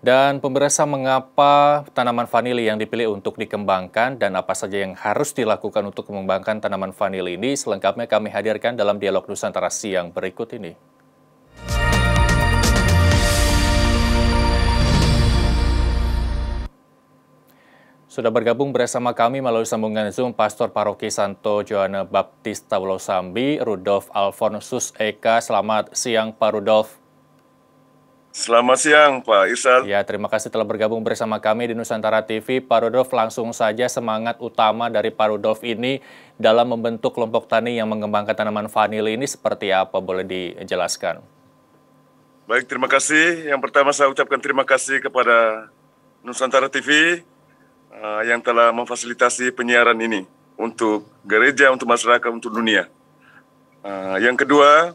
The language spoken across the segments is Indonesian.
Dan pemberasa mengapa tanaman vanili yang dipilih untuk dikembangkan dan apa saja yang harus dilakukan untuk mengembangkan tanaman vanili ini selengkapnya kami hadirkan dalam dialog Nusantara siang berikut ini. Sudah bergabung bersama kami melalui sambungan Zoom Pastor Paroki Santo Joana Baptista Wolosambi, Rudolf Alfonsus Eka. Selamat siang Pak Rudolf. Selamat siang Pak Isal. Ya, terima kasih telah bergabung bersama kami di Nusantara TV. Pak Rudolf, langsung saja semangat utama dari Pak Rudolf ini dalam membentuk kelompok tani yang mengembangkan tanaman vanili ini seperti apa? Boleh dijelaskan? Baik, terima kasih. Yang pertama saya ucapkan terima kasih kepada Nusantara TV uh, eh, yang telah memfasilitasi penyiaran ini untuk gereja, untuk masyarakat, untuk dunia. Uh, yang kedua,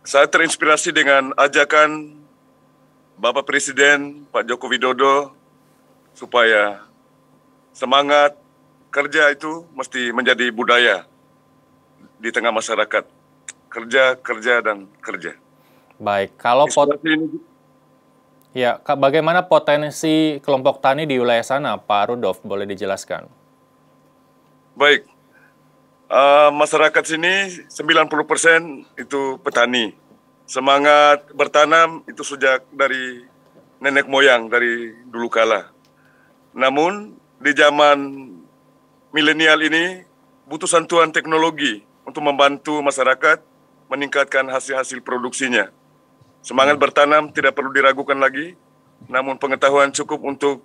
saya terinspirasi dengan ajakan Bapak Presiden Pak Joko Widodo supaya semangat kerja itu mesti menjadi budaya di tengah masyarakat. Kerja, kerja, dan kerja. Baik, kalau pot... Ya, bagaimana potensi kelompok tani di wilayah sana, Pak Rudolf? Boleh dijelaskan? Baik, Eh, masyarakat sini 90% itu petani. Semangat bertanam itu sejak dari nenek moyang dari dulu kala. Namun di zaman milenial ini butuh santuan teknologi untuk membantu masyarakat meningkatkan hasil-hasil produksinya. Semangat hmm. bertanam tidak perlu diragukan lagi, namun pengetahuan cukup untuk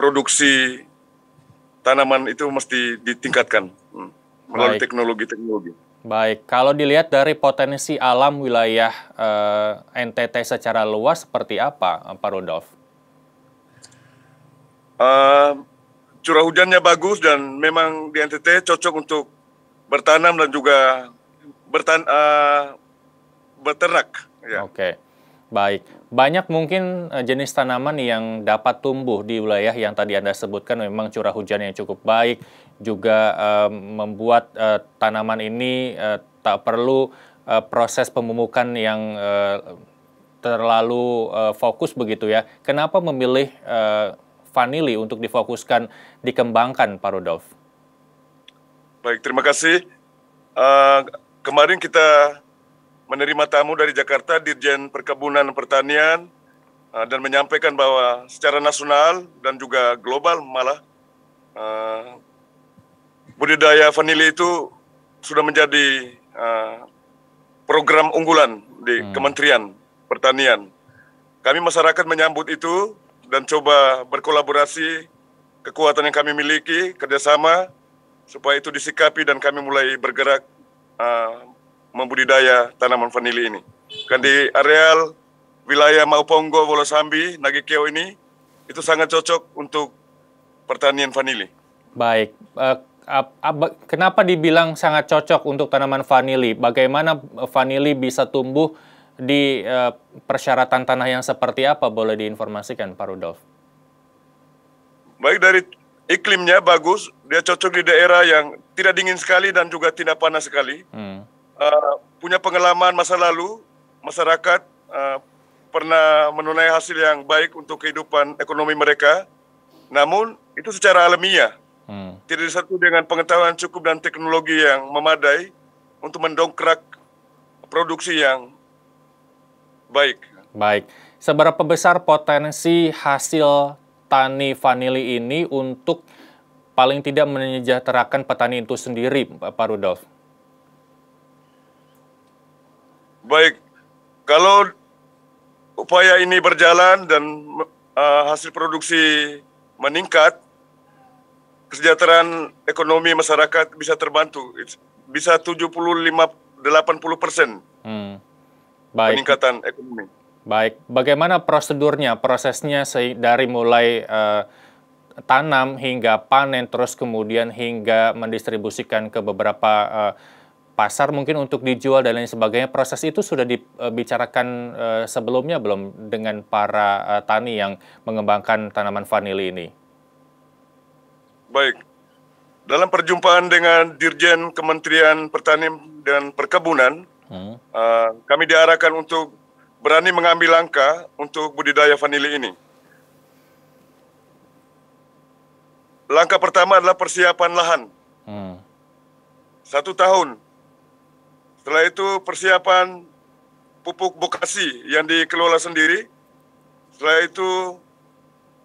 produksi tanaman itu mesti ditingkatkan. Hmm melalui teknologi-teknologi. Baik, kalau dilihat dari potensi alam wilayah uh, eh, NTT secara luas seperti apa, eh, Pak Rudolf? Uh, curah hujannya bagus dan memang di NTT cocok untuk bertanam dan juga bertan uh, beternak. Ya. Oke, baik. Banyak mungkin jenis tanaman yang dapat tumbuh di wilayah yang tadi Anda sebutkan memang curah hujan yang cukup baik, juga uh, membuat uh, tanaman ini uh, tak perlu uh, proses pemumukan yang uh, terlalu uh, fokus begitu ya. Kenapa memilih uh, vanili untuk difokuskan dikembangkan Pak Rudolf? Baik, terima kasih. Uh, kemarin kita menerima tamu dari Jakarta, Dirjen Perkebunan Pertanian, uh, dan menyampaikan bahwa secara nasional dan juga global malah uh, budidaya vanili itu sudah menjadi uh, program unggulan di hmm. Kementerian Pertanian. Kami masyarakat menyambut itu dan coba berkolaborasi kekuatan yang kami miliki kerjasama supaya itu disikapi dan kami mulai bergerak uh, membudidaya tanaman vanili ini. Kan di areal wilayah Mauponggo, Wolosambi, Nagikeo ini itu sangat cocok untuk pertanian vanili. Baik, eh, kenapa dibilang sangat cocok untuk tanaman vanili? Bagaimana eh, vanili bisa tumbuh di eh, persyaratan tanah yang seperti apa? Boleh diinformasikan, Pak Rudolf? Baik dari iklimnya bagus, dia cocok di daerah yang tidak dingin sekali dan juga tidak panas sekali. Hmm. Uh, punya pengalaman masa lalu, masyarakat uh, pernah menunai hasil yang baik untuk kehidupan ekonomi mereka. Namun itu secara alamiah. Hmm tidak satu dengan pengetahuan cukup dan teknologi yang memadai untuk mendongkrak produksi yang baik. Baik. Seberapa besar potensi hasil tani vanili ini untuk paling tidak menyejahterakan petani itu sendiri, Pak Rudolf? Baik, kalau upaya ini berjalan dan uh, hasil produksi meningkat, kesejahteraan ekonomi masyarakat bisa terbantu. Bisa 75 80 persen hmm. Baik. peningkatan ekonomi. Baik, bagaimana prosedurnya, prosesnya dari mulai uh, tanam hingga panen, terus kemudian hingga mendistribusikan ke beberapa uh, pasar mungkin untuk dijual dan lain sebagainya. Proses itu sudah dibicarakan uh, sebelumnya belum dengan para uh, tani yang mengembangkan tanaman vanili ini? Baik. Dalam perjumpaan dengan Dirjen Kementerian Pertanian dan Perkebunan, hmm. uh, kami diarahkan untuk berani mengambil langkah untuk budidaya vanili ini. Langkah pertama adalah persiapan lahan. Hmm. Satu tahun. Setelah itu persiapan pupuk bokasi yang dikelola sendiri. Setelah itu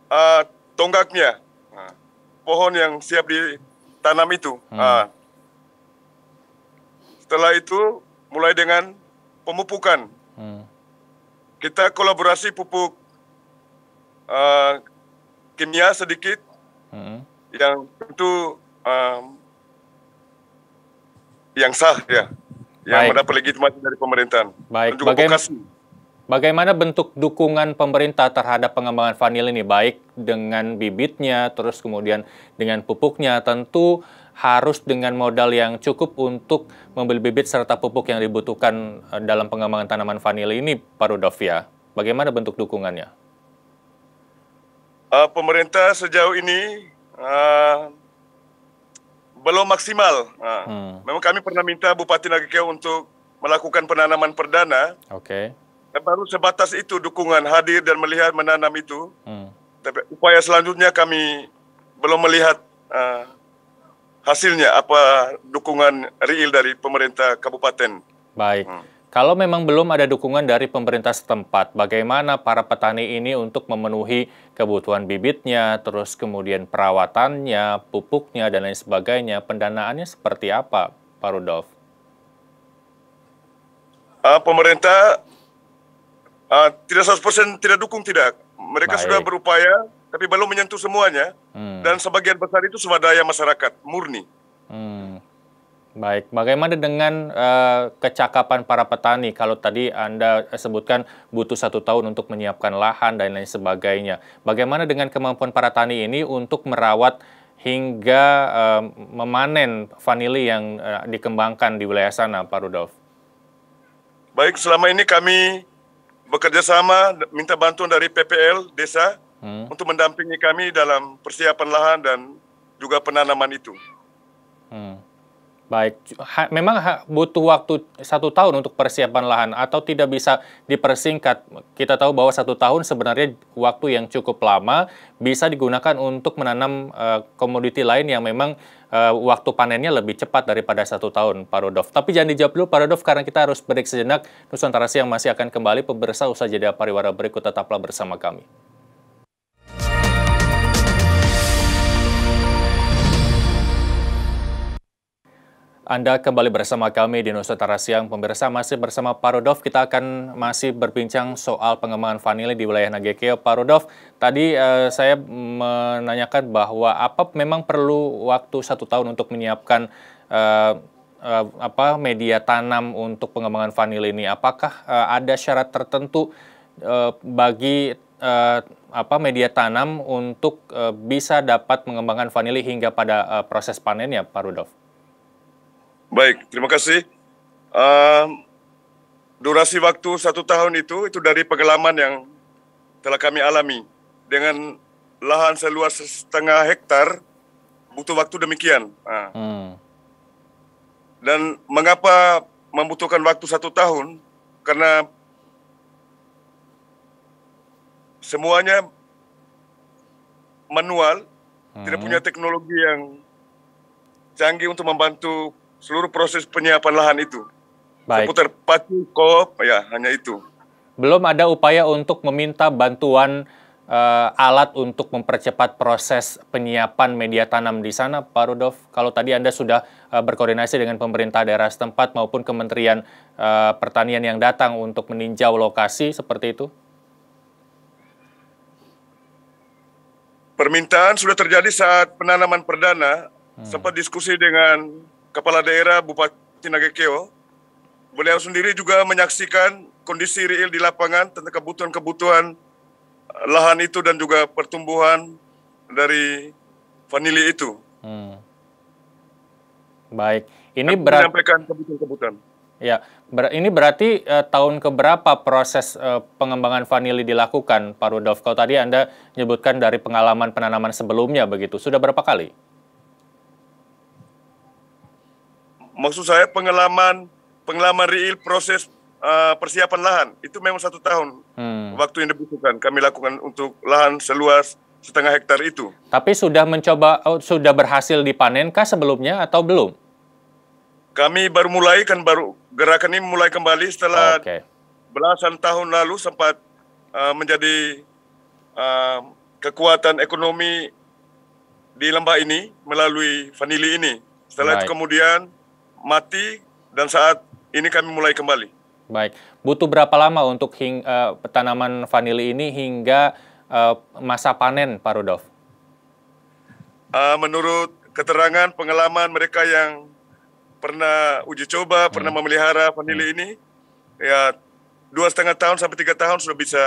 uh, tonggaknya, pohon yang siap ditanam itu. Hmm. Nah, setelah itu mulai dengan pemupukan. Hmm. Kita kolaborasi pupuk uh, kimia sedikit hmm. yang tentu um, yang sah ya, yang Baik. mendapat legitimasi dari pemerintahan. Baik. Bagaim- Bagaimana bentuk dukungan pemerintah terhadap pengembangan vanil ini, baik dengan bibitnya, terus kemudian dengan pupuknya, tentu harus dengan modal yang cukup untuk membeli bibit serta pupuk yang dibutuhkan eh, dalam pengembangan tanaman vanil ini, Pak Rudovia. Ya. Bagaimana bentuk dukungannya? Uh, pemerintah sejauh ini uh, belum maksimal. Uh, hmm. Memang kami pernah minta Bupati Nagakeo untuk melakukan penanaman perdana. Oke. Okay Baru sebatas itu dukungan hadir dan melihat menanam itu. Hmm. Tapi upaya selanjutnya kami belum melihat uh, hasilnya apa dukungan real dari pemerintah kabupaten. Baik. Hmm. Kalau memang belum ada dukungan dari pemerintah setempat, bagaimana para petani ini untuk memenuhi kebutuhan bibitnya, terus kemudian perawatannya, pupuknya, dan lain sebagainya, pendanaannya seperti apa, Pak Rudolf? Eh, pemerintah Uh, tidak 100% tidak dukung tidak. Mereka Baik. sudah berupaya tapi belum menyentuh semuanya hmm. dan sebagian besar itu swadaya masyarakat murni. Hmm. Baik, bagaimana dengan uh, kecakapan para petani? Kalau tadi Anda sebutkan butuh satu tahun untuk menyiapkan lahan dan lain sebagainya. Bagaimana dengan kemampuan para tani ini untuk merawat hingga uh, memanen vanili yang uh, dikembangkan di wilayah sana, Pak Rudolf? Baik, selama ini kami bekerja sama minta bantuan dari PPL desa hmm. untuk mendampingi kami dalam persiapan lahan dan juga penanaman itu. Hmm. Baik, ha, memang ha, butuh waktu satu tahun untuk persiapan lahan atau tidak bisa dipersingkat. Kita tahu bahwa satu tahun sebenarnya waktu yang cukup lama bisa digunakan untuk menanam uh, komoditi lain yang memang uh, waktu panennya lebih cepat daripada satu tahun, Pak Rudolf. Tapi jangan dijawab dulu, Pak Rudolf, karena kita harus break sejenak. Nusantara Siang masih akan kembali. Pemirsa usaha jeda pariwara berikut tetaplah bersama kami. Anda kembali bersama kami di Nusantara Siang. Pemirsa masih bersama Parodov, kita akan masih berbincang soal pengembangan vanili di wilayah Nagekeo. Parodov, tadi eh, saya menanyakan bahwa apa memang perlu waktu satu tahun untuk menyiapkan eh, eh, apa media tanam untuk pengembangan vanili ini? Apakah eh, ada syarat tertentu eh, bagi eh, apa media tanam untuk eh, bisa dapat mengembangkan vanili hingga pada eh, proses panennya, Pak Rudolf? Baik, terima kasih. Um, durasi waktu satu tahun itu, itu dari pengalaman yang telah kami alami. Dengan lahan seluas setengah hektar butuh waktu demikian. Uh. Hmm. Dan mengapa membutuhkan waktu satu tahun? Karena semuanya manual, hmm. tidak punya teknologi yang canggih untuk membantu seluruh proses penyiapan lahan itu. Baik. Seputar pacu kop ya hanya itu. Belum ada upaya untuk meminta bantuan uh, alat untuk mempercepat proses penyiapan media tanam di sana, Pak Rudolf. Kalau tadi Anda sudah uh, berkoordinasi dengan pemerintah daerah setempat maupun Kementerian uh, Pertanian yang datang untuk meninjau lokasi seperti itu? Permintaan sudah terjadi saat penanaman perdana. Hmm. Sempat diskusi dengan Kepala Daerah Bupati Nagekeo. beliau sendiri juga menyaksikan kondisi real di lapangan tentang kebutuhan-kebutuhan eh, lahan itu dan juga pertumbuhan dari vanili itu. Hmm. Baik, ini berarti menyampaikan kebutuhan-kebutuhan. Ya, ber ini berarti uh, tahun keberapa proses uh, pengembangan vanili dilakukan, Pak Rudolf? Kalau tadi Anda menyebutkan dari pengalaman penanaman sebelumnya begitu, sudah berapa kali? maksud saya pengalaman pengalaman real proses uh, persiapan lahan itu memang satu tahun hmm. waktu yang dibutuhkan kami lakukan untuk lahan seluas setengah hektar itu. Tapi sudah mencoba oh, sudah berhasil dipanenkah sebelumnya atau belum? Kami baru mulai kan baru gerakan ini mulai kembali setelah okay. belasan tahun lalu sempat uh, menjadi uh, kekuatan ekonomi di lembah ini melalui vanili ini. Setelah right. itu kemudian mati dan saat ini kami mulai kembali. Baik, butuh berapa lama untuk hing, uh, tanaman vanili ini hingga uh, masa panen, Pak Rudolf? Uh, menurut keterangan pengalaman mereka yang pernah uji coba, hmm. pernah memelihara vanili hmm. ini, ya dua setengah tahun sampai tiga tahun sudah bisa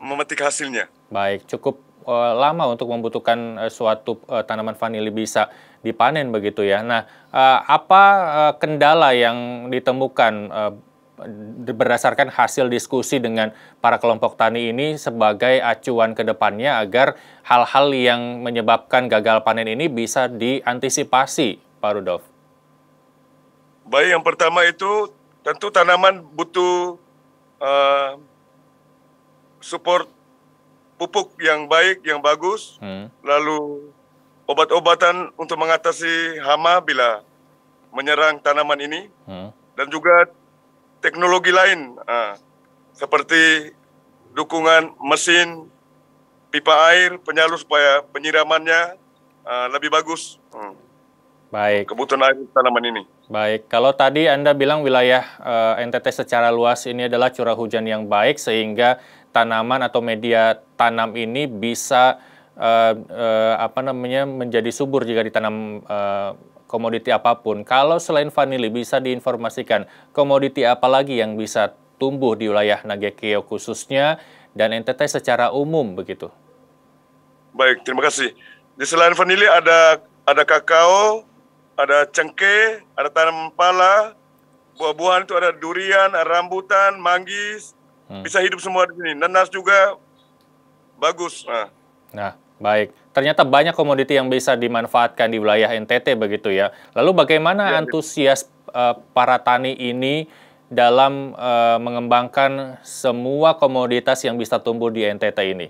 memetik hasilnya. Baik, cukup uh, lama untuk membutuhkan uh, suatu uh, tanaman vanili bisa dipanen begitu ya. Nah, eh, apa eh, kendala yang ditemukan eh, berdasarkan hasil diskusi dengan para kelompok tani ini sebagai acuan ke depannya agar hal-hal yang menyebabkan gagal panen ini bisa diantisipasi, Pak Rudolf? Baik, yang pertama itu tentu tanaman butuh uh, support pupuk yang baik, yang bagus, hmm. lalu obat-obatan untuk mengatasi hama bila menyerang tanaman ini hmm. dan juga teknologi lain uh, seperti dukungan mesin pipa air penyalur supaya penyiramannya uh, lebih bagus. Hmm. Baik. Kebutuhan air tanaman ini. Baik. Kalau tadi Anda bilang wilayah uh, eh, NTT secara luas ini adalah curah hujan yang baik sehingga tanaman atau media tanam ini bisa uh, uh, apa namanya menjadi subur jika ditanam uh, komoditi apapun. Kalau selain vanili bisa diinformasikan komoditi apa lagi yang bisa tumbuh di wilayah Nagekeo khususnya dan NTT secara umum begitu. Baik, terima kasih. Di selain vanili ada ada kakao, ada cengkeh, ada tanam pala, buah-buahan itu ada durian, ada rambutan, manggis, hmm. bisa hidup semua di sini. Nanas juga bagus. Nah. Nah, baik. Ternyata banyak komoditi yang bisa dimanfaatkan di wilayah NTT begitu ya. Lalu bagaimana ya, antusias ya. para tani ini dalam uh, mengembangkan semua komoditas yang bisa tumbuh di NTT ini?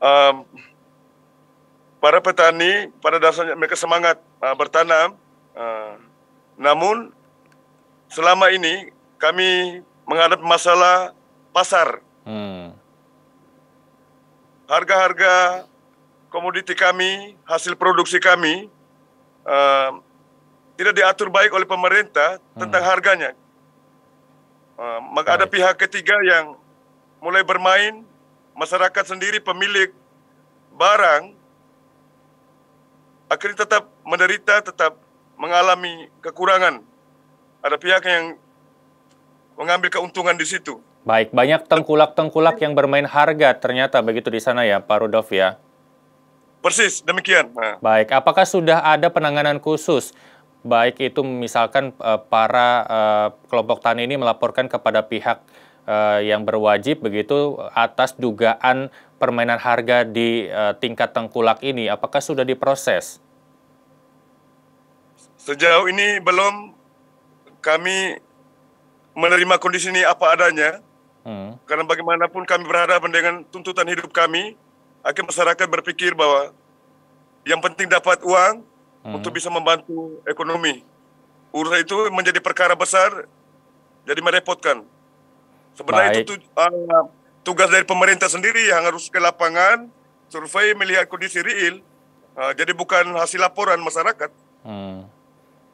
Um, para petani pada dasarnya mereka semangat uh, bertanam, uh, namun selama ini kami menghadapi masalah pasar. Hmm harga-harga komoditi kami, hasil produksi kami uh, tidak diatur baik oleh pemerintah tentang hmm. harganya. Uh, maka baik. ada pihak ketiga yang mulai bermain, masyarakat sendiri pemilik barang akhirnya tetap menderita, tetap mengalami kekurangan. Ada pihak yang mengambil keuntungan di situ. Baik, banyak tengkulak-tengkulak yang bermain harga ternyata begitu di sana ya, Pak Rudolf ya. Persis, demikian. Baik, apakah sudah ada penanganan khusus? Baik itu misalkan eh, para eh, kelompok tani ini melaporkan kepada pihak eh, yang berwajib begitu atas dugaan permainan harga di tingkat tengkulak ini, apakah sudah diproses? Sejauh ini belum kami menerima kondisi ini apa adanya karena bagaimanapun kami berhadapan dengan tuntutan hidup kami, akhirnya masyarakat berpikir bahwa yang penting dapat uang hmm. untuk bisa membantu ekonomi. Urusan itu menjadi perkara besar, jadi merepotkan. Sebenarnya Baik. itu uh, ah, tugas dari pemerintah sendiri yang harus ke lapangan, survei melihat kondisi real. Uh, jadi bukan hasil laporan masyarakat. Hmm.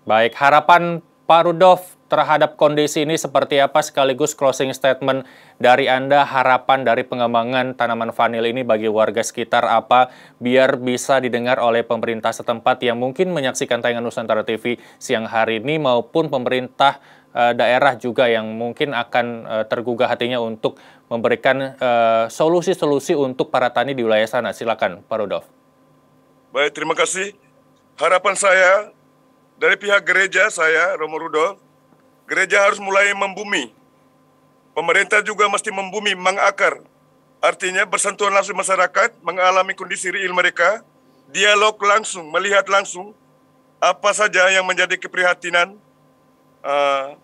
Baik, harapan Pak Rudolf terhadap kondisi ini seperti apa sekaligus closing statement dari Anda harapan dari pengembangan tanaman vanil ini bagi warga sekitar apa biar bisa didengar oleh pemerintah setempat yang mungkin menyaksikan tayangan Nusantara TV siang hari ini maupun pemerintah eh, daerah juga yang mungkin akan eh, tergugah hatinya untuk memberikan eh, solusi-solusi uh, solusi -solusi untuk para tani di wilayah sana. Silakan Pak Rudolf. Baik, terima kasih. Harapan saya dari pihak gereja saya Romo Rudolf Gereja harus mulai membumi. Pemerintah juga mesti membumi, mengakar. Artinya bersentuhan langsung masyarakat, mengalami kondisi real mereka, dialog langsung, melihat langsung apa saja yang menjadi keprihatinan uh,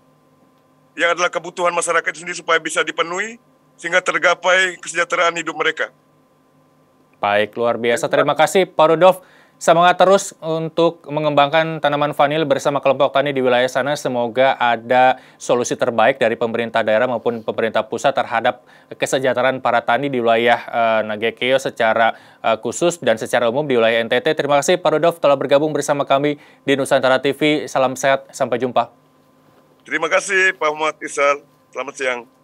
yang adalah kebutuhan masyarakat sendiri supaya bisa dipenuhi sehingga tergapai kesejahteraan hidup mereka. Baik, luar biasa. Terima kasih Pak Rudolf. Semangat terus untuk mengembangkan tanaman vanil bersama kelompok tani di wilayah sana. Semoga ada solusi terbaik dari pemerintah daerah maupun pemerintah pusat terhadap kesejahteraan para tani di wilayah uh, Nagekeo secara uh, khusus dan secara umum di wilayah NTT. Terima kasih Pak Rudolf telah bergabung bersama kami di Nusantara TV. Salam sehat, sampai jumpa. Terima kasih Pak Muhammad Isal. Selamat siang.